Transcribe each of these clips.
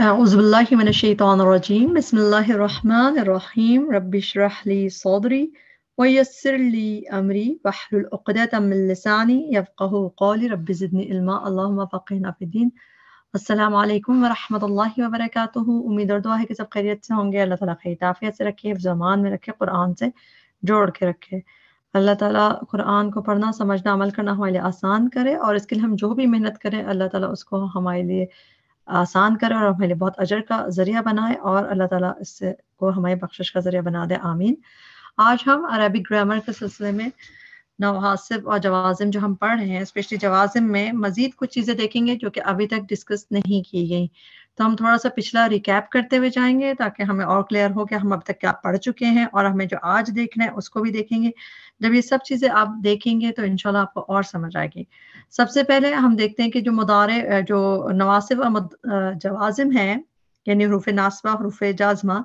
أعوذ بالله من الشيطان الرجيم بسم الله الرحمن الرحيم رب اشرح لي صدري ويسر لي أمري واحلل عقدة من لساني يفقه قولي رب زدني علما اللهم فقهنا في الدين अस्सलाम वालेकुम वरहमतुल्लाहि वबरकातुह उम्मीद और दुआ है कि सब खैरियत से होंगे अल्लाह ताला खैर आफियत से रखे जबान में रखे कुरान से जोड़ के रखे अल्लाह ताला कुरान को पढ़ना समझना अमल करना हमारे लिए आसान करे और इसके लिए हम जो भी मेहनत करें अल्लाह ताला उसको हमारे लिए आसान करे और हमारे लिए बहुत अजर का ज़रिया बनाए और अल्लाह ताला इससे को हमारे बख्शिश का ज़रिया बना दे आमीन आज हम अरबी ग्रामर के सिलसिले में नवासिब और जवाजिम जो हम पढ़ रहे हैं स्पेशली जवाजिम में मज़ीद कुछ चीज़ें देखेंगे जो कि अभी तक डिस्कस नहीं की गई तो हम थोड़ा सा पिछला रिकैप करते हुए जाएंगे ताकि हमें और क्लियर हो कि हम अब तक क्या पढ़ चुके हैं और हमें जो आज देखना है उसको भी देखेंगे जब ये सब चीज़ें आप देखेंगे तो इनशाला आपको और समझ आएगी सबसे पहले हम देखते हैं कि जो मुदारे जो नवासिब और जवाजिम है यानी हरूफ नासबा रूफ जाजमा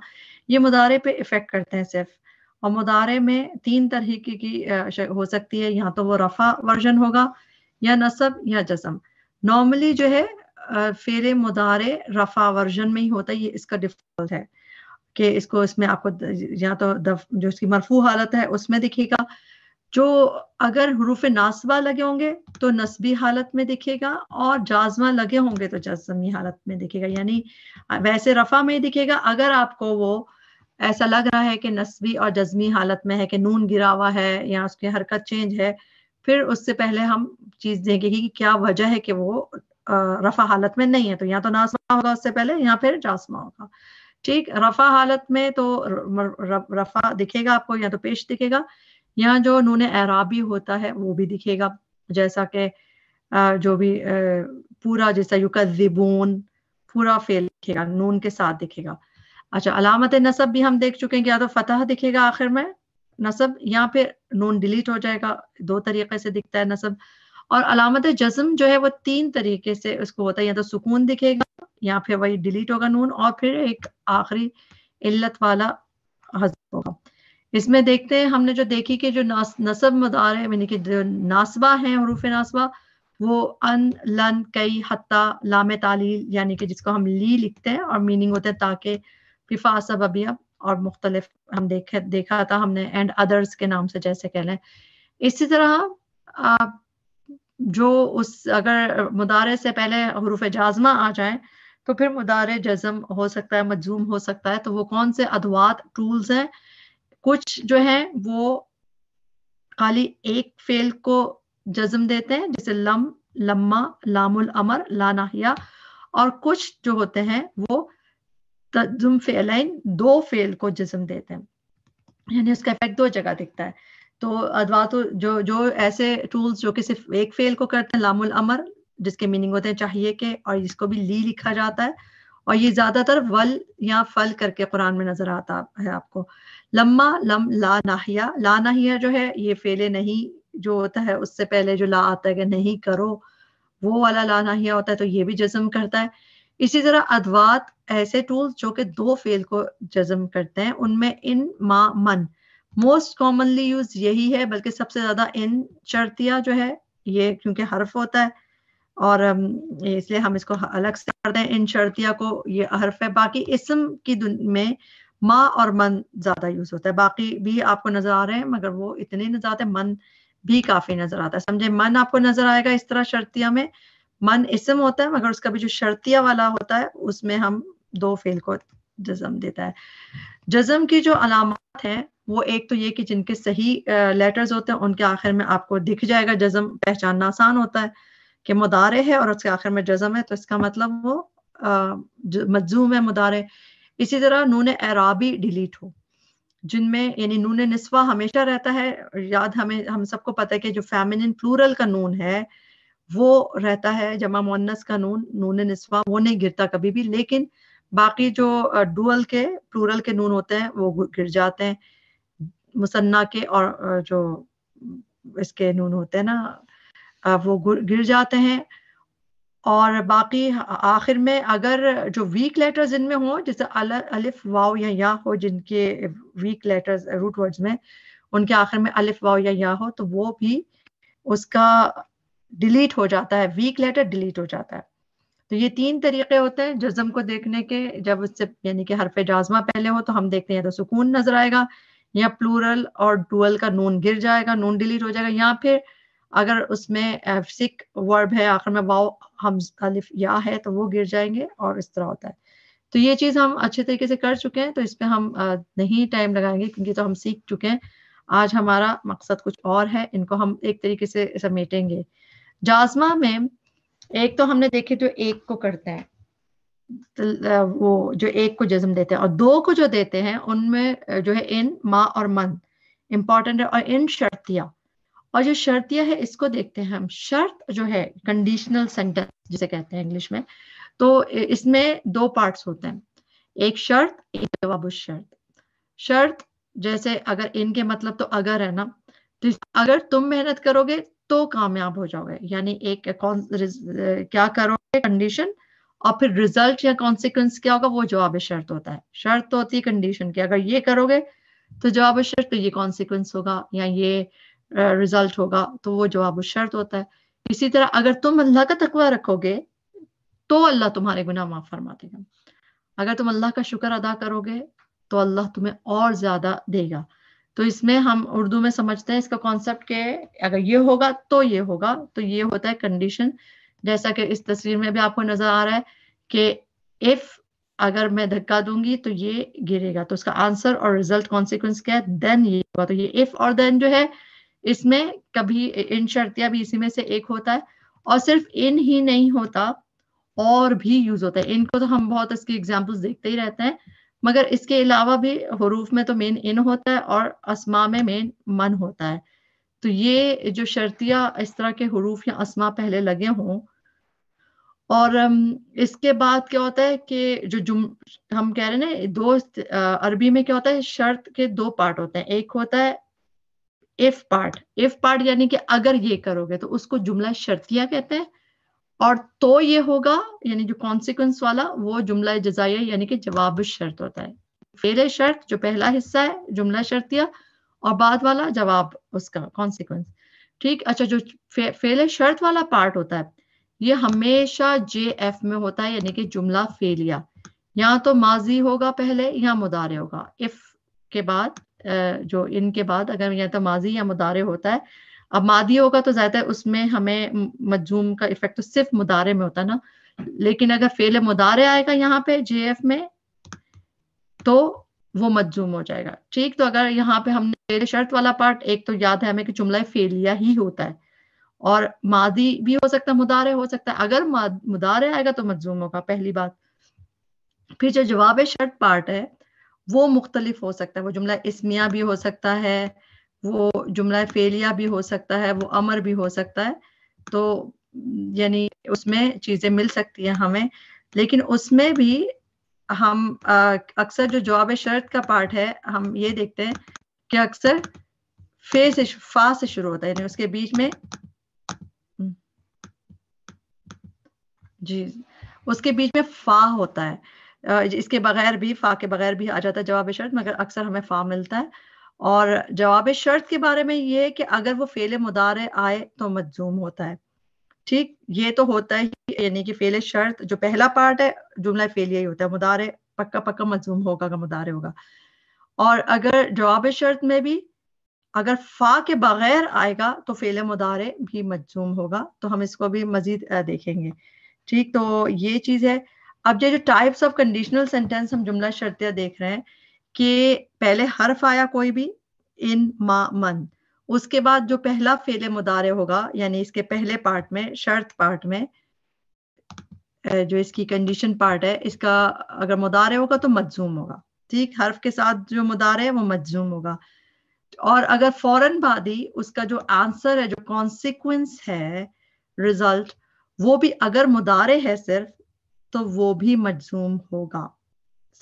ये मुदारे पे इफ़ेक्ट करते हैं सिर्फ और मुदारे में तीन तरह की, की हो सकती है या तो वो रफा वर्जन होगा या नसब या जसम नॉर्मली जो है फेरे मुदारे रफा वर्जन में ही होता है ये इसका डिफॉल्ट है कि इसको इसमें आपको या तो जो इसकी मरफू हालत है उसमें दिखेगा जो अगर हरूफ नासबा लगे होंगे तो नस्बी हालत में दिखेगा और जाजमा लगे होंगे तो जजमी हालत में दिखेगा यानी वैसे रफा में ही दिखेगा अगर आपको वो ऐसा लग रहा है कि नस्बी और जज्मी हालत में है कि नून गिरा हुआ है या उसकी हरकत चेंज है फिर उससे पहले हम चीज देखेंगे कि क्या वजह है कि वो रफा हालत में नहीं है तो या तो नासमा होगा उससे पहले या फिर जासमा होगा ठीक रफा हालत में तो रफा दिखेगा आपको या तो पेश दिखेगा या जो नून एराबी होता है वो भी दिखेगा जैसा कि जो भी पूरा जैसा युकून पूरा फेल दिखेगा नून के साथ दिखेगा अच्छा अलामत नसब भी हम देख चुके हैं कि या तो फतह दिखेगा आखिर में नसब या फिर नून डिलीट हो जाएगा दो तरीके से दिखता है नसब और अलामत जज्म जो है वो तीन तरीके से उसको होता है या तो सुकून दिखेगा या फिर वही डिलीट होगा नून और फिर एक आखिरी इल्लत वाला हजफ होगा इसमें देखते हैं हमने जो देखी कि जो नसब मदार यानी कि जो नासबा है हरूफ नासबा वो अन लन कई हत्ता लाम तालील यानी कि जिसको हम ली लिखते हैं और मीनिंग होता है ताकि फिफा अब और मुख्तलिफ हम देखे देखा था हमने एंड अदर्स के नाम से जैसे कह लें इसी तरह आप जो उस अगर मुदारे से पहले हरूफ जाजमा आ जाए तो फिर मुदारे जजम हो सकता है मजूम हो सकता है तो वो कौन से अदवात टूल्स हैं कुछ जो है वो खाली एक फेल को जज्म देते हैं जैसे लम लम्मा लामुल अमर लानाहिया और कुछ जो होते हैं वो तजुम फेलाइन दो फेल को जिसम देते हैं यानी उसका इफेक्ट दो जगह दिखता है तो अदवा तो जो जो ऐसे टूल्स जो कि सिर्फ एक फेल को करते हैं लामुल अमर जिसके मीनिंग होते हैं चाहिए के और इसको भी ली लिखा जाता है और ये ज्यादातर वल या फल करके कुरान में नजर आता है आपको लम्मा लम ला नाहिया ला नाहिया जो है ये फेले नहीं जो होता है उससे पहले जो ला आता है कि नहीं करो वो वाला ला नाहिया होता है तो ये भी जज्म करता है इसी तरह अद्वात ऐसे टूल्स जो कि दो फेल को जजम करते हैं उनमें इन मा मन मोस्ट कॉमनली यूज यही है बल्कि सबसे ज्यादा इन शर्तिया जो है ये क्योंकि हर्फ होता है और इसलिए हम इसको अलग से करते हैं इन शर्तिया को ये हर्फ है बाकी इसम की में माँ और मन ज्यादा यूज होता है बाकी भी आपको नजर आ रहे हैं मगर वो इतने नजर आते हैं मन भी काफी नजर आता है समझे मन आपको नजर आएगा इस तरह शर्तिया में मन इसम होता है मगर उसका भी जो शर्तिया वाला होता है उसमें हम दो फेल को जजम देता है जजम की जो अलामत है वो एक तो ये कि जिनके सही लेटर्स होते हैं उनके आखिर में आपको दिख जाएगा जजम पहचानना आसान होता है कि मुदारे है और उसके आखिर में जजम है तो इसका मतलब वो मजूम है मुदारे इसी तरह नून एराबी डिलीट हो जिनमें यानी नून निस्वा हमेशा रहता है याद हमें हम सबको पता है कि जो फेमिनिन प्लूरल का नून है वो रहता है जमा मुन्नस का नून नून नस्वा वो नहीं गिरता कभी भी लेकिन बाकी जो डुअल के प्लूरल के नून होते हैं वो गिर जाते हैं मुसन्ना के और जो इसके नून होते हैं ना वो गिर जाते हैं और बाकी आखिर में अगर जो वीक लेटर्स इनमें हों जैसे अलिफ वाव या या हो जिनके वीक लेटर्स रूट वर्ड्स में उनके आखिर में अलिफ वाव या या हो तो वो भी उसका डिलीट हो जाता है वीक लेटर डिलीट हो जाता है तो ये तीन तरीके होते हैं जज्म को देखने के जब उससे यानी कि हरफ जाजमा पहले हो तो हम देखते हैं या तो सुकून नजर आएगा या प्लूरल और डुअल का नून गिर जाएगा नून डिलीट हो जाएगा या फिर अगर उसमें सिक वर्ब है आखिर में वाओ हम अलिफ या है तो वो गिर जाएंगे और इस तरह होता है तो ये चीज़ हम अच्छे तरीके से कर चुके हैं तो इस पर हम नहीं टाइम लगाएंगे क्योंकि तो हम सीख चुके हैं आज हमारा मकसद कुछ और है इनको हम एक तरीके से समेटेंगे जाजमा में एक तो हमने देखे जो एक को करते हैं तो वो जो एक को जज्म देते हैं और दो को जो देते हैं उनमें जो है इन माँ और मन इम्पॉर्टेंट है और इन शर्तिया और जो शर्तिया है इसको देखते हैं हम शर्त जो है कंडीशनल सेंटेंस जिसे कहते हैं इंग्लिश में तो इसमें दो पार्ट्स होते हैं एक शर्त एक जवाब शर्त शर्त जैसे अगर इनके मतलब तो अगर है ना तो अगर तुम मेहनत करोगे तो कामयाब हो जाओगे यानी एक क्या करोगे कंडीशन और फिर रिजल्ट या कॉन्सिक्वेंस क्या होगा वो जवाब शर्त होता है शर्त होती है कंडीशन की अगर ये करोगे तो जवाब शर्त तो ये कॉन्सिक्वेंस होगा या ये रिजल्ट होगा तो वो जवाब शर्त होता है इसी तरह अगर तुम अल्लाह का तकवा रखोगे तो अल्लाह तुम्हारे गुना माफ फरमा देगा अगर तुम अल्लाह का शुक्र अदा करोगे तो अल्लाह तुम्हें और ज्यादा देगा तो इसमें हम उर्दू में समझते हैं इसका कॉन्सेप्ट के अगर ये होगा तो ये होगा तो ये होता है कंडीशन जैसा कि इस तस्वीर में भी आपको नजर आ रहा है कि इफ अगर मैं धक्का दूंगी तो ये गिरेगा तो उसका आंसर और रिजल्ट कॉन्सिक्वेंस क्या है देन ये होगा तो ये इफ और देन जो है इसमें कभी इन शर्तिया भी इसी में से एक होता है और सिर्फ इन ही नहीं होता और भी यूज होता है इनको तो हम बहुत इसकी एग्जाम्पल्स देखते ही रहते हैं मगर इसके अलावा भी हरूफ में तो मेन इन होता है और असमा में मेन मन होता है तो ये जो शर्तिया इस तरह के हरूफ या असमा पहले लगे हों और इसके बाद क्या होता है कि जो जुम हम कह रहे हैं दो अरबी में क्या होता है शर्त के दो पार्ट होते हैं एक होता है इफ पार्ट इफ पार्ट यानी कि अगर ये करोगे तो उसको जुमला शर्तिया कहते हैं और तो ये होगा यानी जो कॉन्सिक्वेंस वाला वो जुमला जजाया यानी कि जवाब शर्त होता है फेल शर्त जो पहला हिस्सा है जुमला शर्तिया और बाद वाला जवाब उसका कॉन्सिक्वेंस ठीक अच्छा जो फे, फेल शर्त वाला पार्ट होता है ये हमेशा जे एफ में होता है यानी कि जुमला फेलिया या तो माजी होगा पहले या मुदारे होगा इफ के बाद जो इनके बाद अगर या तो माजी या मुदारे होता है अब मादी होगा तो ज़्यादा उसमें हमें मजूम का इफेक्ट तो सिर्फ मुदारे में होता है ना लेकिन अगर फेल मुदारे आएगा यहाँ पे जे एफ में तो वो मजूम हो जाएगा ठीक तो अगर यहाँ पे हमने फेल शर्त वाला पार्ट एक तो याद है हमें कि जुमला फेलिया ही होता है और मादी भी हो सकता है मुदारे हो सकता है अगर मुदारे आएगा तो मजूम होगा पहली बात फिर जो जवाब शर्त पार्ट है वो मुख्तलिफ हो सकता है वो जुमला इसमिया भी हो सकता है वो जुमला फेलिया भी हो सकता है वो अमर भी हो सकता है तो यानी उसमें चीज़ें मिल सकती हैं हमें लेकिन उसमें भी हम अक्सर जो जवाब शर्त का पार्ट है हम ये देखते हैं कि अक्सर फे से फा से शुरू होता है यानी उसके बीच में हम्म, जी उसके बीच में फा होता है इसके बगैर भी फा के बगैर भी आ जाता है जवाब शर्त मगर अक्सर हमें फा मिलता है और जवाब शर्त के बारे में ये है कि अगर वो फेल मुदारे आए तो मजजूम होता है ठीक ये तो होता ही यानी कि फेल शर्त जो पहला पार्ट है जुमला फेल ही होता है मुदारे पक्का पक्का मजूम होगा का मुदारे होगा और अगर जवाब शर्त में भी अगर फा के बगैर आएगा तो फेले मुदारे भी मजूम होगा तो हम इसको भी मजीद देखेंगे ठीक तो ये चीज है अब ये जो टाइप्स ऑफ कंडीशनल सेंटेंस हम जुमला शर्तिया देख रहे हैं कि पहले हर्फ आया कोई भी इन मा मन उसके बाद जो पहला फेले मुदारे होगा यानी इसके पहले पार्ट में शर्त पार्ट में जो इसकी कंडीशन पार्ट है इसका अगर मुदारे होगा तो मजजूम होगा ठीक हर्फ के साथ जो मुदारे है वो मजजूम होगा और अगर फौरन बाद ही उसका जो आंसर है जो कॉन्सिक्वेंस है रिजल्ट वो भी अगर मुदारे है सिर्फ तो वो भी मजजूम होगा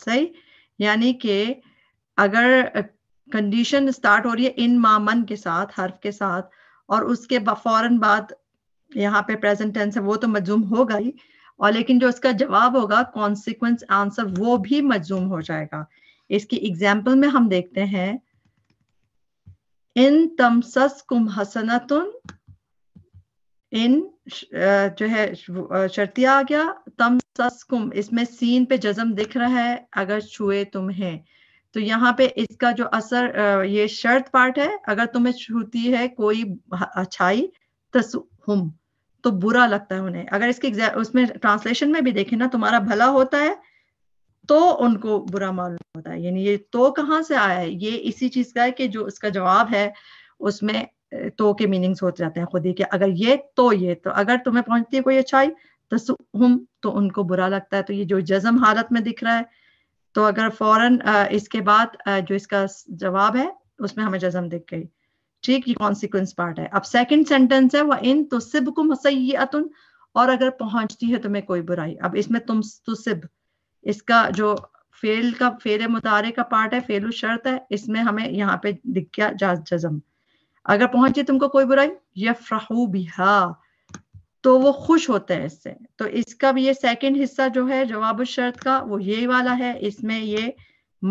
सही यानी कि अगर कंडीशन स्टार्ट हो रही है इन मामन के साथ हर्फ के साथ और उसके फौरन बाद यहाँ पे प्रेजेंट टेंस है वो तो मजूम होगा ही और लेकिन जो इसका जवाब होगा कॉन्सिक्वेंस आंसर वो भी मजूम हो जाएगा इसकी एग्जाम्पल में हम देखते हैं इन तमसस कुम हसनतुन इन जो है शर्तिया आ गया तम सस्कुम इसमें सीन पे जजम दिख रहा है अगर छुए तुम्हें तो यहाँ पे इसका जो असर ये शर्त पार्ट है अगर तुम्हें छूती है कोई अच्छाई तसहुम तो बुरा लगता है उन्हें अगर इसके उसमें ट्रांसलेशन में भी देखें ना तुम्हारा भला होता है तो उनको बुरा मालूम होता है यानी ये तो कहाँ से आया है ये इसी चीज का है कि जो इसका जवाब है उसमें तो के मीनिंग्स होते जाते हैं खुद ही के अगर ये तो ये तो अगर तुम्हें पहुंचती है कोई अच्छाई तो हम तो उनको बुरा लगता है तो ये जो जजम हालत में दिख रहा है तो अगर फौरन इसके बाद जो इसका जवाब है उसमें हमें जजम दिख गई ठीक ये कॉन्सिक्वेंस पार्ट है अब सेकंड सेंटेंस है वह इन तो सिब को मसैतुन और अगर पहुंचती है तुम्हें कोई बुराई अब इसमें तुम तो सिब इसका जो फेल का फेल मुतारे का पार्ट है फेलू शर्त है इसमें हमें यहाँ पे दिख गया जजम अगर पहुंचे तुमको कोई बुराई यफराहू बिहा तो वो खुश होते हैं इससे तो इसका भी ये सेकंड हिस्सा जो है जवाब शर्त का वो ये वाला है इसमें ये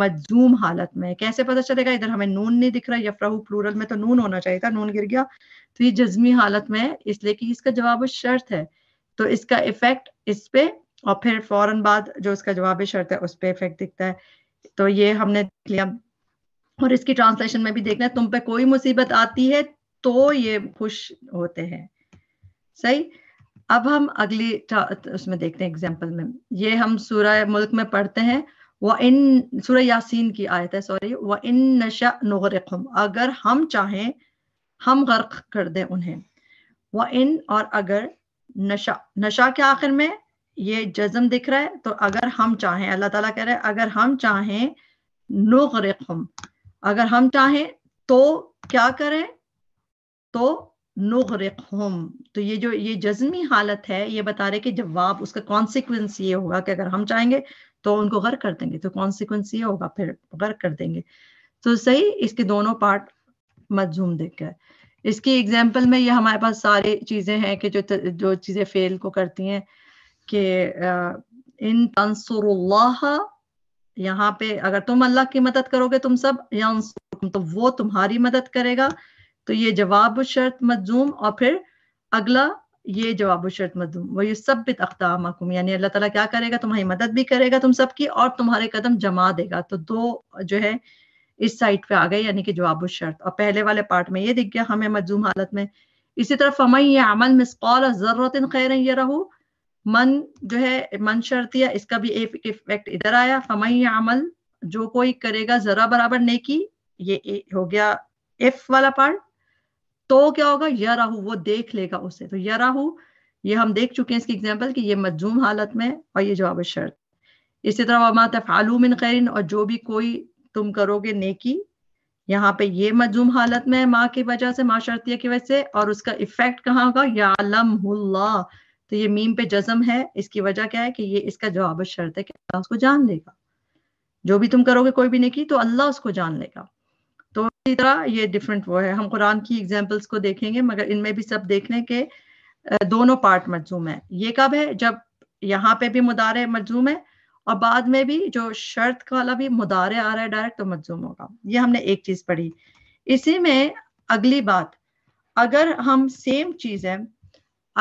मजूम हालत में कैसे पता चलेगा इधर हमें नून नहीं दिख रहा यफ्राहू प्लूरल में तो नून होना चाहिए था नून गिर गया तो ये जज्मी हालत में है इसलिए कि इसका जवाब शर्त है तो इसका इफेक्ट इस पे और फिर फौरन बाद जो इसका जवाब शर्त है उस पर इफेक्ट दिखता है तो ये हमने लिया और इसकी ट्रांसलेशन में भी देखना तुम पे कोई मुसीबत आती है तो ये खुश होते हैं सही अब हम अगली उसमें देखते हैं एग्जाम्पल में ये हम सूर्य मुल्क में पढ़ते हैं व इन सूर्य यासीन की आयत है सॉरी व इन नशा नगरखम अगर हम चाहें हम गर्क कर दें उन्हें व इन और अगर नशा नशा के आखिर में ये जज्म दिख रहा है तो अगर हम चाहें अल्लाह ताला कह रहे हैं अगर हम चाहें नुम अगर हम चाहें तो क्या करें तो नुगरिकुम तो ये जो ये जज्मी हालत है ये बता रहे कि जवाब उसका कॉन्सिक्वेंस ये होगा कि अगर हम चाहेंगे तो उनको गर्क कर देंगे तो कॉन्सिक्वेंस ये होगा फिर गर्क कर देंगे तो सही इसके दोनों पार्ट मजूम देखकर इसकी एग्जाम्पल में ये हमारे पास सारी चीज़ें हैं कि जो जो चीज़ें फेल को करती हैं कि इन तंसुरल्लाह यहाँ पे अगर तुम अल्लाह की मदद करोगे तुम सब तो वो तुम्हारी मदद करेगा तो ये जवाब शर्त मजूम और फिर अगला ये जवाब शर्त मजूम वही सब अख्ताम यानी अल्लाह तला क्या करेगा तुम्हारी मदद भी करेगा तुम सबकी और तुम्हारे कदम जमा देगा तो दो जो है इस साइड पे आ गए यानी कि जवाब शर्त और पहले वाले पार्ट में ये दिख गया हमें मजूम हालत में इसी तरह फमई ये अमल मिसकौल जरूरत खैर ये रहू मन जो है मन शर्तिया इसका भी इफेक्ट इधर आया फमई अमल जो कोई करेगा जरा बराबर नेकी ये ए, हो गया एफ वाला पार्ट तो क्या होगा या राहू वो देख लेगा उसे तो या राहू ये हम देख चुके हैं इसकी एग्जाम्पल कि ये मजूम हालत में और ये जवाब शर्त इसी तरह वमा मिन खैरिन और जो भी कोई तुम करोगे नेकी यहाँ पे ये मजूम हालत में माँ की वजह से माँ शर्तिया की वजह से और उसका इफेक्ट कहाँ होगा या तो ये मीम पे जजम है इसकी वजह क्या है कि ये इसका जवाब शर्त है कि अल्लाह उसको जान लेगा जो भी तुम करोगे कोई भी नहीं की तो अल्लाह उसको जान लेगा तो इसी तरह ये डिफरेंट वो है हम कुरान की एग्जाम्पल्स को देखेंगे मगर इनमें भी सब देख लें दोनों पार्ट मजूम है ये कब है जब यहाँ पे भी मुदारे मजूम है और बाद में भी जो शर्त वाला भी मुदारे आ रहा है डायरेक्ट तो मजूम होगा ये हमने एक चीज पढ़ी इसी में अगली बात अगर हम सेम चीज है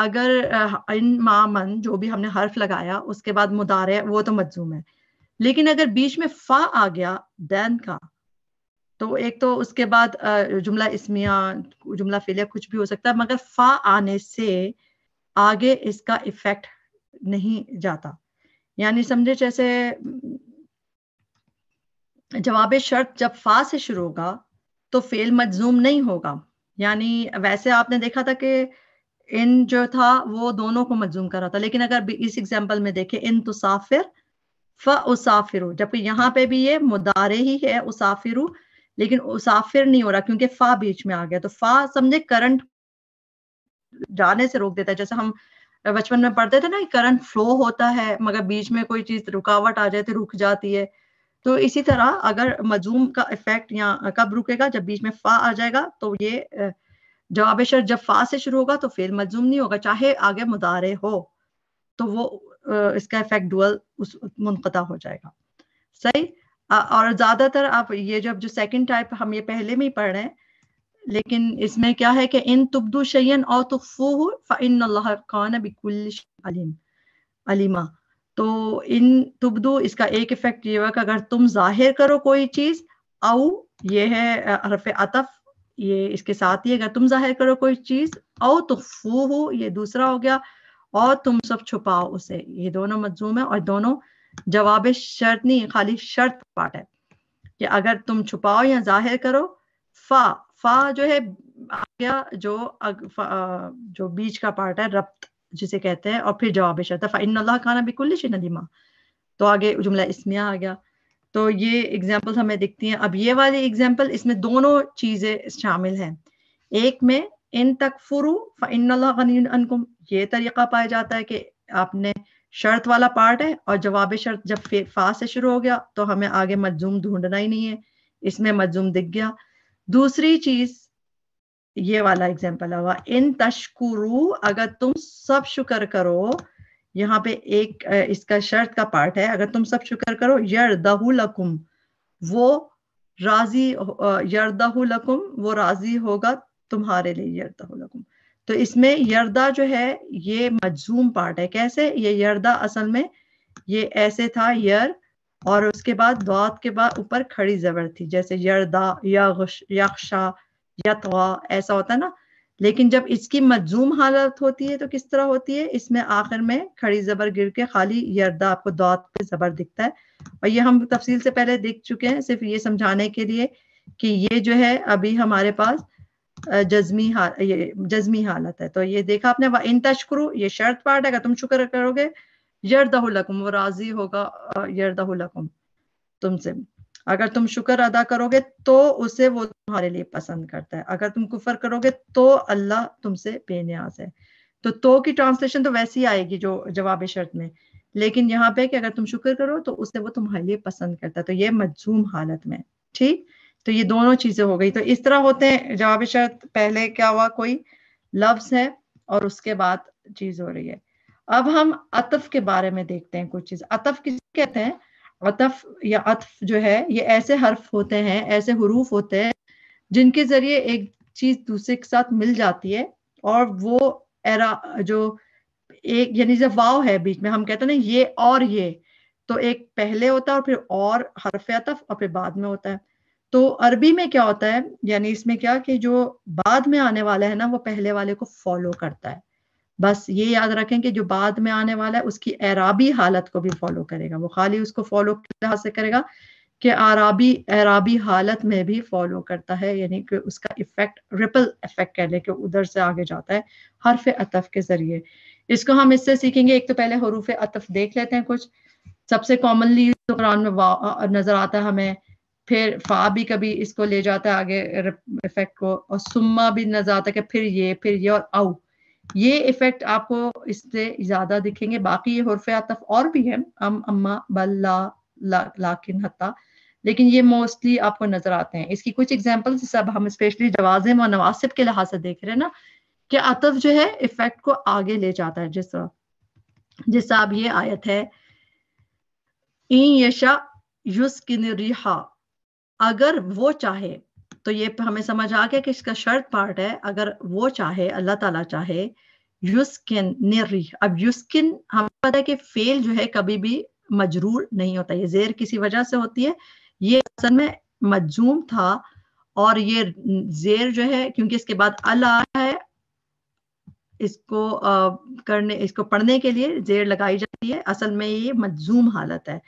अगर इन मामन जो भी हमने हर्फ लगाया उसके बाद मुदारे वो तो मजूम है लेकिन अगर बीच में फा आ गया दैन का तो एक तो उसके बाद जुमला इसमिया जुमला फेलिया कुछ भी हो सकता है मगर फा आने से आगे इसका इफेक्ट नहीं जाता यानी समझे जैसे जवाब शर्त जब फा से शुरू होगा तो फेल मजजूम नहीं होगा यानी वैसे आपने देखा था कि इन जो था वो दोनों को मजूम कर रहा था लेकिन अगर इस एग्जाम्पल में देखे इन तुसाफिर फ़ाफिर जबकि यहाँ पे भी ये मुदारे ही है उसाफिर लेकिन उसाफिर नहीं हो रहा क्योंकि फा बीच में आ गया तो फा समझे करंट जाने से रोक देता है जैसे हम बचपन में पढ़ते थे ना करंट फ्लो होता है मगर बीच में कोई चीज रुकावट आ जाए तो रुक जाती है तो इसी तरह अगर मजूम का इफेक्ट यहाँ कब रुकेगा जब बीच में फा आ जाएगा तो ये जवाब शर जब फा से शुरू होगा तो फेल मजूम नहीं होगा चाहे आगे मुदारे हो तो वो इसका इफेक्ट डुअल उस मुनकता हो जाएगा सही और ज्यादातर आप ये जब जो सेकंड टाइप हम ये पहले में ही पढ़ रहे हैं लेकिन इसमें क्या है कि इन तुब्दु शयन और तुफू इन खान अलीम अलीमा तो इन तुब्दु इसका एक इफेक्ट ये हुआ कि अगर तुम जाहिर करो कोई चीज़ आउ ये है अरफ अतफ ये इसके साथ ही अगर तुम जाहिर करो कोई चीज तो फू हो ये दूसरा हो गया और तुम सब छुपाओ उसे ये दोनों मजूम है और दोनों जवाब शर्त नहीं खाली शर्त पार्ट है कि अगर तुम छुपाओ या जाहिर करो फा फा जो है आ गया जो अग, फा, जो बीच का पार्ट है रब्त जिसे कहते हैं और फिर जवाब शर्त फा इन खाना बिल्कुल शनदीमा तो आगे जुमला इसमिया आ गया तो ये एग्जाम्पल हमें दिखती हैं अब ये वाली एग्जाम्पल इसमें दोनों चीजें शामिल हैं एक में इन तक फुरु अनकुम ये तरीका पाया जाता है कि आपने शर्त वाला पार्ट है और जवाब शर्त जब फा से शुरू हो गया तो हमें आगे मजूम ढूंढना ही नहीं है इसमें मजूम दिख गया दूसरी चीज ये वाला एग्जाम्पल हुआ इन तशकुरु अगर तुम सब शुक्र करो यहाँ पे एक इसका शर्त का पार्ट है अगर तुम सब शुक्र करो यरदहु वो राजी यरदहु वो राजी होगा तुम्हारे लिए यरदहु लकुम तो इसमें यर्दा जो है ये मजूम पार्ट है कैसे ये यर्दा असल में ये ऐसे था यर और उसके बाद दात के बाद ऊपर खड़ी जबर थी जैसे यर्दा यक्ष यक्षा यतवा ऐसा होता है ना लेकिन जब इसकी मजूम हालत होती है तो किस तरह होती है इसमें आखिर में खड़ी जबर गिर के खाली यर्दा आपको दौत पे जबर दिखता है और ये हम तफसील से पहले देख चुके हैं सिर्फ ये समझाने के लिए कि ये जो है अभी हमारे पास जज्मी हाल ये जज्मी हालत है तो ये देखा आपने वह इन तशक्रु ये शर्त पार्ट है अगर तुम शुक्र करोगे यरदहुलकुम वो राजी होगा यरदहुलकुम तुमसे अगर तुम शुक्र अदा करोगे तो उसे वो तुम्हारे लिए पसंद करता है अगर तुम कुफर करोगे तो अल्लाह तुमसे बेनियाज है तो तो की ट्रांसलेशन तो वैसी ही आएगी जो जवाब शर्त में लेकिन यहाँ पे कि अगर तुम शुक्र करो तो उसे वो तुम्हारे लिए पसंद करता है तो ये मजूम हालत में ठीक तो ये दोनों चीजें हो गई तो इस तरह होते हैं जवाब शर्त पहले क्या हुआ कोई लफ्ज है और उसके बाद चीज हो रही है अब हम अतफ के बारे में देखते हैं कुछ चीज अतफ किस कहते हैं अतफ या अतफ जो है ये ऐसे हर्फ होते हैं ऐसे हरूफ होते हैं जिनके जरिए एक चीज दूसरे के साथ मिल जाती है और वो एरा जो एक यानी जब वाव है बीच में हम कहते हैं ना ये और ये तो एक पहले होता है और फिर और हरफ अतफ और फिर बाद में होता है तो अरबी में क्या होता है यानी इसमें क्या कि जो बाद में आने वाला है ना वो पहले वाले को फॉलो करता है बस ये याद रखें कि जो बाद में आने वाला है उसकी एराबी हालत को भी फॉलो करेगा वो खाली उसको फॉलो लिहाज से करेगा कि आराबी एराबी हालत में भी फॉलो करता है यानी कि उसका इफेक्ट रिपल इफेक्ट कह लें कि उधर से आगे जाता है हरफ अतफ के जरिए इसको हम इससे सीखेंगे एक तो पहले हरूफ अतफ देख लेते हैं कुछ सबसे कॉमनली तो कुरान में नजर आता है हमें फिर फा भी कभी इसको ले जाता है आगे इफेक्ट को और सुम्मा भी नजर आता है कि फिर ये फिर ये और आउ ये इफेक्ट आपको इससे ज्यादा दिखेंगे बाकी ये हरफ आतफ और भी है अम अम्मा बल्ला ला, लाकिन हता लेकिन ये मोस्टली आपको नजर आते हैं इसकी कुछ एग्जाम्पल्स सब हम स्पेशली जवाजिम और नवासिब के लिहाज से देख रहे हैं ना कि अतफ जो है इफेक्ट को आगे ले जाता है जिस जिस अब ये आयत है इन यशा युस्किन रिहा अगर वो चाहे तो ये हमें समझ आ गया कि इसका शर्त पार्ट है अगर वो चाहे अल्लाह ताला चाहे युस्किन निर्री अब युस्किन हमें पता है कि फेल जो है कभी भी मजरूर नहीं होता ये जेर किसी वजह से होती है ये असल में मजूम था और ये जेर जो है क्योंकि इसके बाद अल है इसको आ, करने इसको पढ़ने के लिए जेर लगाई जाती है असल में ये मजूम हालत है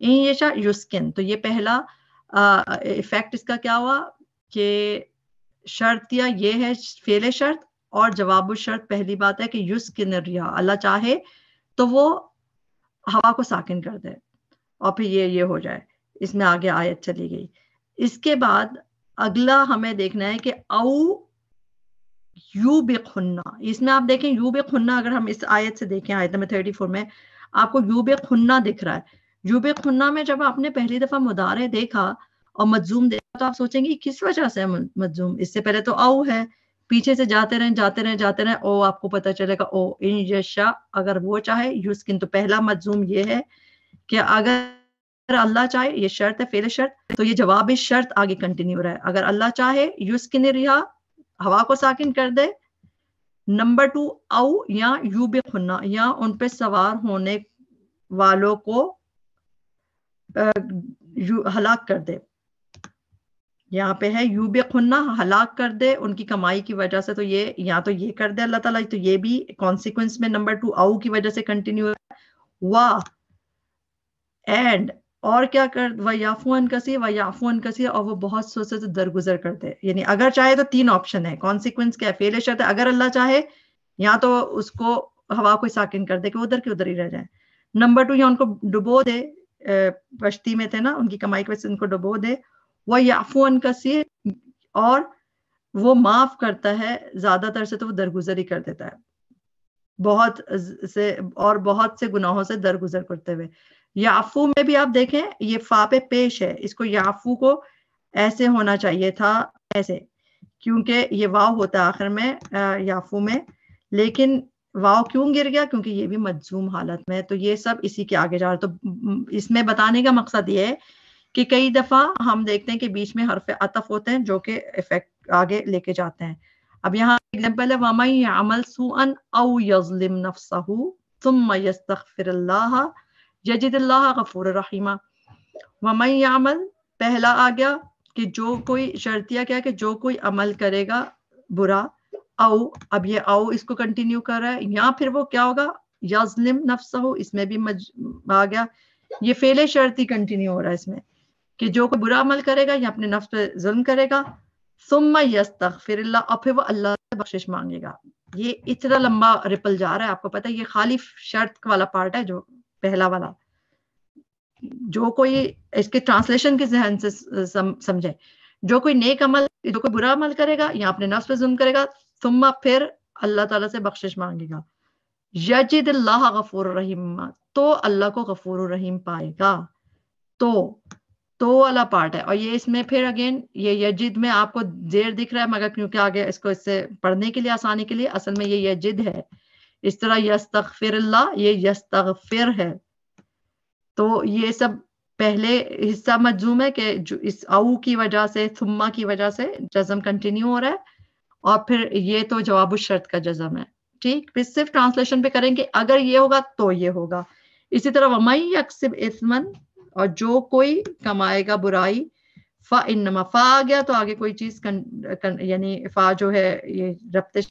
इन ये युस्किन तो ये पहला इफेक्ट इसका क्या हुआ कि शर्त या ये है फेल शर्त और जवाब शर्त पहली बात है कि युस के नरिया अल्लाह चाहे तो वो हवा को साकिन कर दे और फिर ये ये हो जाए इसमें आगे आयत चली गई इसके बाद अगला हमें देखना है कि औ यू खुन्ना इसमें आप देखें यू बे खुन्ना अगर हम इस आयत से देखें आयत नंबर थर्टी फोर में आपको यू खुन्ना दिख रहा है यू खुन्ना में जब आपने पहली दफा मुदारे देखा और मजूम देखा तो आप सोचेंगे किस वजह से मजूम इससे पहले तो औ है पीछे से जाते रहे जाते रहे जाते रहे ओ आपको पता चलेगा ओ इन यशा अगर वो चाहे यूसकिन तो पहला मजूम ये है कि अगर अल्लाह चाहे ये शर्त है फेल शर्त तो ये जवाब इस शर्त आगे कंटिन्यू रहा है अगर अल्लाह चाहे युस्किन रिहा हवा को साकिन कर दे नंबर टू औ या यू बे खुन्ना या उन पे सवार होने वालों को हलाक कर दे यहाँ पे है यू बे खुन्ना हलाक कर दे उनकी कमाई की वजह से तो ये या तो ये कर दे अल्लाह ताला तो ये भी कॉन्सिक्वेंस में नंबर टू आऊ की वजह से कंटिन्यू वाह एंड और क्या कर वयाफुअन कसी वयाफुअन कसी और वो बहुत सोचे से तो दरगुजर करते यानी अगर चाहे तो तीन ऑप्शन है कॉन्सिक्वेंस क्या फेल शर्त है अगर अल्लाह चाहे या तो उसको हवा को साकिन कर दे कि उधर के उधर ही रह जाए नंबर टू या उनको डुबो दे बस्ती में थे ना उनकी कमाई की वजह से उनको डुबो दे वह याफोन कसीर और वो माफ करता है ज्यादातर से तो वो दरगुजरी कर देता है बहुत से और बहुत से गुनाहों से दरगुजर करते हुए याफू में भी आप देखें ये फापे पेश है इसको याफू को ऐसे होना चाहिए था ऐसे क्योंकि ये वाव होता है आखिर में याफू में लेकिन वाव क्यों गिर गया क्योंकि ये भी मजूम हालत में तो ये सब इसी के आगे जा रहा तो इसमें बताने का मकसद ये है कि कई दफा हम देखते हैं कि बीच में हरफ अतफ होते हैं जो कि इफेक्ट आगे लेके जाते हैं अब यहाँ एग्जाम्पल है वमई अमल सुअन औ यजलिम नफसहु गफूर रहीमा वमई अमल पहला आ गया कि जो कोई शर्तिया क्या कि जो कोई अमल करेगा बुरा आओ अब ये आओ इसको कंटिन्यू कर रहा है या फिर वो क्या होगा यजलिम नफसहु इसमें भी मज, आ गया ये फेले शर्ती कंटिन्यू हो रहा है इसमें कि जो कोई बुरा अमल करेगा या अपने नफ्स पे जुल्म करेगा सुम्मा यस्तक फिर और फिर वो अल्लाह से बख्शिश मांगेगा ये इतना लंबा रिपल जा रहा है आपको पता है ये खाली शर्त वाला पार्ट है जो पहला वाला जो कोई इसके ट्रांसलेशन के जहन से सम, समझे जो कोई नेक अमल जो कोई बुरा अमल करेगा या अपने नफ्स पे जुल्म करेगा सुम्मा फिर अल्लाह ताला से बख्शिश मांगेगा यजिद अल्लाह गफूर रहीम तो अल्लाह को गफूर रहीम पाएगा तो तो वाला पार्ट है और ये इसमें फिर अगेन ये यजिद में आपको जेर दिख रहा है मगर क्योंकि आगे इसको इससे पढ़ने के लिए आसानी के लिए असल में ये यजिद है इस तरह यस्तगफिर ये यस्तगफिर है तो ये सब पहले हिस्सा मजूम है कि इस आऊ की वजह से थुम्मा की वजह से जजम कंटिन्यू हो रहा है और फिर ये तो जवाब शर्त का जजम है ठीक फिर सिर्फ ट्रांसलेशन पे करेंगे अगर ये होगा तो ये होगा इसी तरह वमई अक्सब इसमन और जो कोई कमाएगा बुराई फा इन नमा फा आ गया तो आगे कोई चीज कन, कन यानी फा जो है ये रबते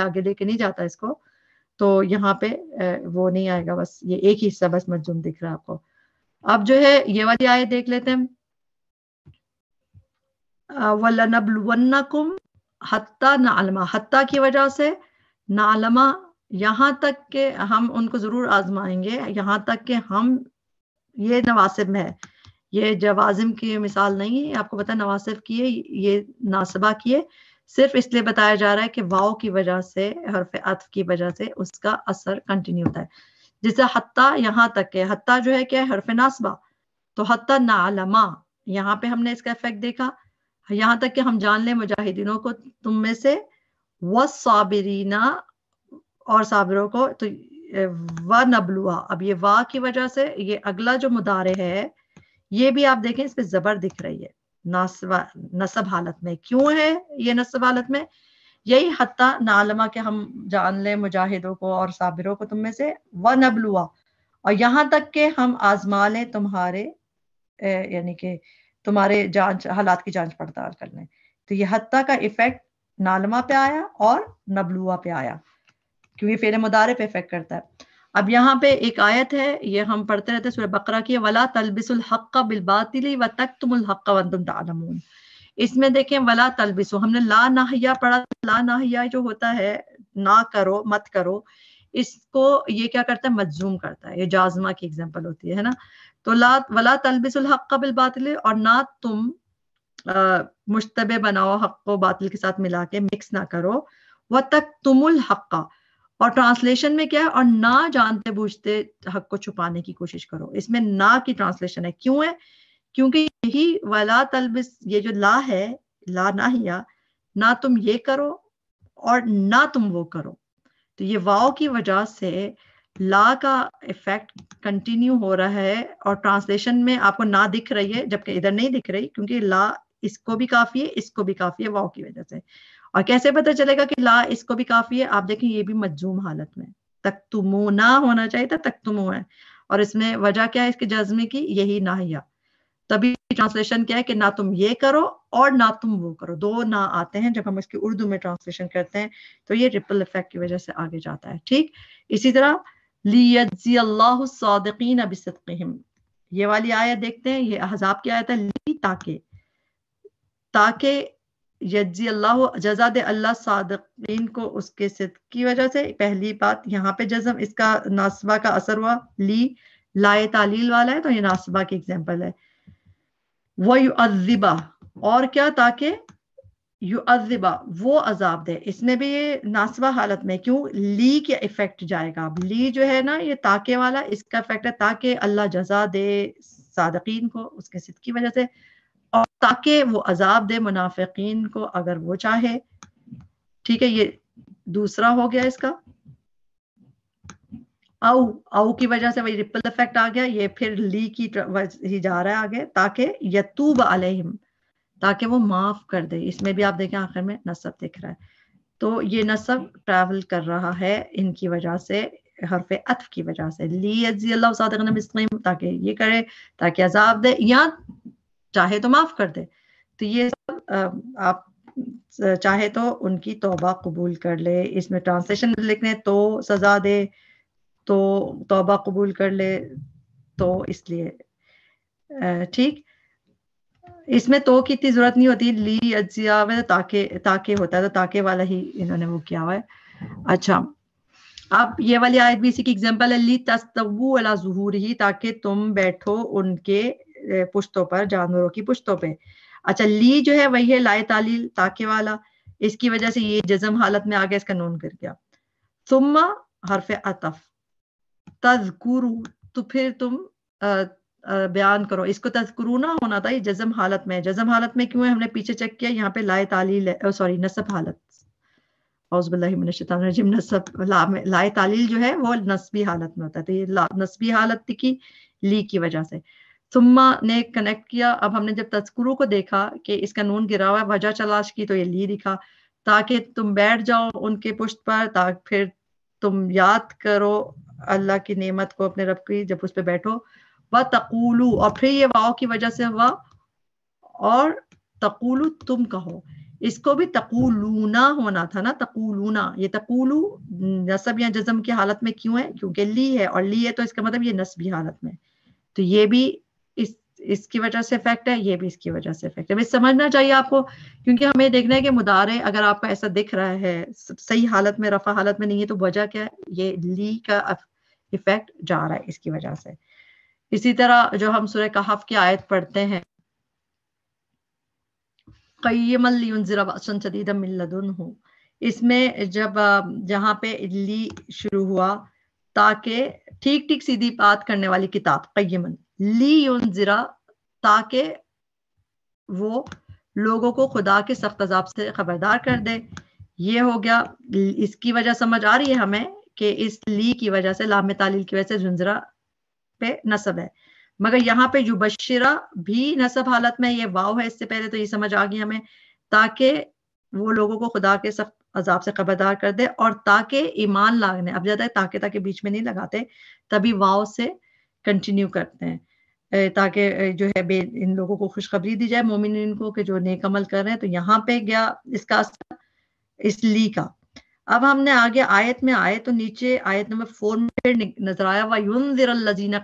आगे लेके नहीं जाता इसको तो यहाँ पे वो नहीं आएगा बस ये एक ही हिस्सा बस मजूम दिख रहा है आपको अब जो है ये वाली आए देख लेते हैं वलनबलवन्नकुम हत्ता नालमा हत्ता की वजह से नालमा यहाँ तक के हम उनको जरूर आजमाएंगे यहाँ तक के हम ये नवासिब है ये जवाजिम की मिसाल नहीं है आपको पता नवासिब की है ये नासबा की है सिर्फ इसलिए बताया जा रहा है कि वाओ की वजह से हरफ अतफ की वजह से उसका असर कंटिन्यू होता है जैसे हत्ता यहाँ तक है हत्ता जो है क्या है हरफ नासबा तो हत्ता नालमा यहाँ पे हमने इसका इफेक्ट देखा यहाँ तक कि हम जान ले मुजाहिदीनों को तुम में से साबरीना और साबरों को तो व नबलुआ अब ये वाह की वजह से ये अगला जो मुदारे है ये भी आप देखें इस पर जबर दिख रही है नासवा नसब हालत में क्यों है ये नसब हालत में यही हत्ता नालमा के हम जान ले मुजाहिदों को और साबिरों को तुम में से व नबलुआ और यहाँ तक के हम आजमा लें तुम्हारे यानी कि तुम्हारे जांच हालात की जांच पड़ताल कर लें तो ये हत्ता का इफेक्ट नालमा पे आया और नबलुआ पे आया क्योंकि फेल मुदारे पे इफेक्ट करता है अब यहाँ पे एक आयत है ये हम पढ़ते रहते सूर्य बकरा की वला तलबिसुल हक्का बिलबातिली व तक तुमुल हक्का व तुम तालमून इसमें देखें वला तलबिसु हमने ला नाहिया पढ़ा ला नाहिया जो होता है ना करो मत करो इसको ये क्या करता है मजजूम करता है ये जाजमा की एग्जाम्पल होती है ना तो ला वला तलबिसुल हक्का बिलबातिल और ना तुम मुश्तबे बनाओ हक को बातिल के साथ मिला के मिक्स ना करो वह तक तुमुल हक्का और ट्रांसलेशन में क्या है और ना जानते बूझते हक को छुपाने की कोशिश करो इसमें ना की ट्रांसलेशन है क्यों है क्योंकि यही वला तलबिस ये जो ला है ला ना या, ना तुम ये करो और ना तुम वो करो तो ये वाओ की वजह से ला का इफेक्ट कंटिन्यू हो रहा है और ट्रांसलेशन में आपको ना दिख रही है जबकि इधर नहीं दिख रही क्योंकि ला इसको भी काफी है इसको भी काफी है वाओ की वजह से और कैसे पता चलेगा कि ला इसको भी काफी है आप देखें ये भी मजूम हालत में तक तुमो ना होना चाहिए था तक तुमो है और इसमें वजह क्या है इसके जज्मे की यही नाहिया तभी ट्रांसलेशन क्या है कि ना तुम ये करो और ना तुम वो करो दो ना आते हैं जब हम इसकी उर्दू में ट्रांसलेशन करते हैं तो ये रिपल इफेक्ट की वजह से आगे जाता है ठीक इसी तरह लियजीन अबिसम ये वाली आयत देखते हैं ये हजाब की आयत है ली ताके ताके यज्जी अल्लाह जजाद अल्लाह सादकिन को उसके सिद्ध की वजह से पहली बात यहाँ पे जजम इसका नासबा का असर हुआ ली लाए तालील वाला है तो ये नासबा की एग्जाम्पल है वयुअबा और क्या ताकि युअबा वो अजाब दे इसमें भी ये नासबा हालत में क्यों ली के इफेक्ट जाएगा अब ली जो है ना ये ताके वाला इसका इफेक्ट है ताकि अल्लाह जजा दे सादकिन को उसके सिद्ध की वजह से और ताकि वो अजाब दे मुनाफिकीन को अगर वो चाहे ठीक है ये दूसरा हो गया इसका आऊ आऊ की वजह से वही रिपल इफेक्ट आ गया ये फिर ली की ही जा रहा है आगे ताकि यतूब अलहिम ताकि वो माफ कर दे इसमें भी आप देखें आखिर में नसब दिख रहा है तो ये नसब ट्रैवल कर रहा है इनकी वजह से हरफ अतफ की वजह से ली अजी अल्लाह ताकि ये करे ताकि अजाब दे या चाहे तो माफ कर दे तो ये सब आप चाहे तो उनकी तोबा कबूल कर ले इसमें ट्रांसलेशन लिख लें तो सजा दे तो तोबा कबूल कर ले तो इसलिए ठीक इसमें तो की इतनी जरूरत नहीं होती ली अजियावे तो ताके ताके होता है तो ताके वाला ही इन्होंने वो किया हुआ है अच्छा अब ये वाली आयत भी इसी की एग्जाम्पल है ली तस्तवू अला जहूर ही ताकि तुम बैठो उनके पुश्तों पर जानवरों की पुश्तों पे अच्छा ली जो है वही है लाए तालील ताके वाला इसकी वजह से ये जजम हालत में आ गया इसका नून कर गया सुम्मा हरफ अतफ तजकुरु तो फिर तुम आ, आ, बयान करो इसको तजकुरु ना होना था ये जजम हालत में जजम हालत में क्यों है हमने पीछे चेक किया यहाँ पे लाए तालील सॉरी नसब हालत नसब लाए तालील जो है वो नस्बी हालत में होता है तो ये नस्बी हालत की ली की वजह से सुम्मा ने कनेक्ट किया अब हमने जब तस्करों को देखा कि इसका नून गिरा हुआ है वजह चलाश की तो ये ली दिखा ताकि तुम बैठ जाओ उनके पुष्ट पर ताकि फिर तुम याद करो अल्लाह की नेमत को अपने रब की जब उस पर बैठो व तकुलू और फिर ये वाओ की वजह से हुआ और तकूलू तुम कहो इसको भी तकुलूना होना था ना तकुलूना ये तकुलू नसब या जज्म की हालत में क्यों है क्योंकि ली है और ली है तो इसका मतलब ये नस्बी हालत में तो ये भी इसकी वजह से इफेक्ट है ये भी इसकी वजह से इफेक्ट है समझना चाहिए आपको क्योंकि हमें देखना है कि मुदारे अगर आपको ऐसा दिख रहा है सही हालत में रफा हालत में नहीं है तो वजह क्या है ये ली का इफेक्ट जा रहा है इसकी वजह से इसी तरह जो हम सुरह कहाफ की आयत पढ़ते हैं इसमें जब जहाँ पे ली शुरू हुआ ताकि ठीक ठीक सीधी बात करने वाली किताब कैमन ली उन ताकि वो लोगों को खुदा के सख्त अजाब से खबरदार कर दे ये हो गया इसकी वजह समझ आ रही है हमें कि इस ली की वजह से लाम तालील की वजह से जुंजरा पे नसब है मगर यहाँ पे युबशिरा भी नसब हालत में ये वाव है इससे पहले तो ये समझ आ गई हमें ताकि वो लोगों को खुदा के सख्त अजाब से खबरदार कर दे और ताकि ईमान लागने अब ज्यादा ताकि ताकि बीच में नहीं लगाते तभी वाव से कंटिन्यू करते हैं ताकि जो है बे इन लोगों को खुशखबरी दी जाए मोमिन को कि जो नेक अमल कर रहे हैं तो यहाँ पे गया इसका असर इस ली का अब हमने आगे आयत में आए तो नीचे आयत नंबर फोर में नजर आया हुआ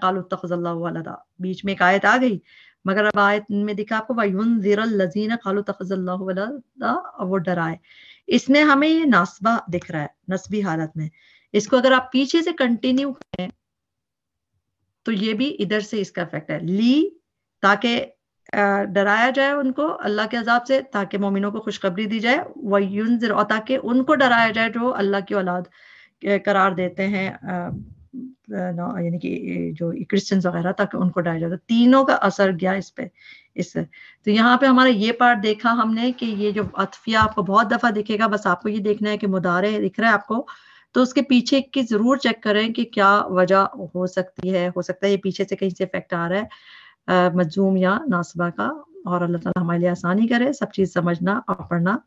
कालू तखजल्ला बीच में एक आयत आ गई मगर अब आयत में दिखा आपको वायुन जीर लजीना कालू तखजल्ला वो डराए इसमें हमें ये नासबा दिख रहा है नस्बी हालत में इसको अगर आप पीछे से कंटिन्यू करें तो ये भी इधर से इसका इफेक्ट है ली ताकि डराया जाए उनको अल्लाह के अजाब से ताकि मोमिनों को खुशखबरी दी जाए वयुन और ताकि उनको डराया जाए जो अल्लाह की औलाद करार देते हैं यानी कि जो क्रिश्चियन वगैरह ताकि उनको डराया जाए तो तीनों का असर गया इस पे इस तो यहाँ पे हमारा ये पार्ट देखा हमने कि ये जो अतफिया आपको बहुत दफा दिखेगा बस आपको ये देखना है कि मुदारे दिख रहा है आपको तो उसके पीछे की जरूर चेक करें कि क्या वजह हो सकती है हो सकता है ये पीछे से कहीं से इफेक्ट आ रहा है मजूम या नासबा का और अल्लाह ताला हमारे लिए आसानी करे सब चीज़ समझना और पढ़ना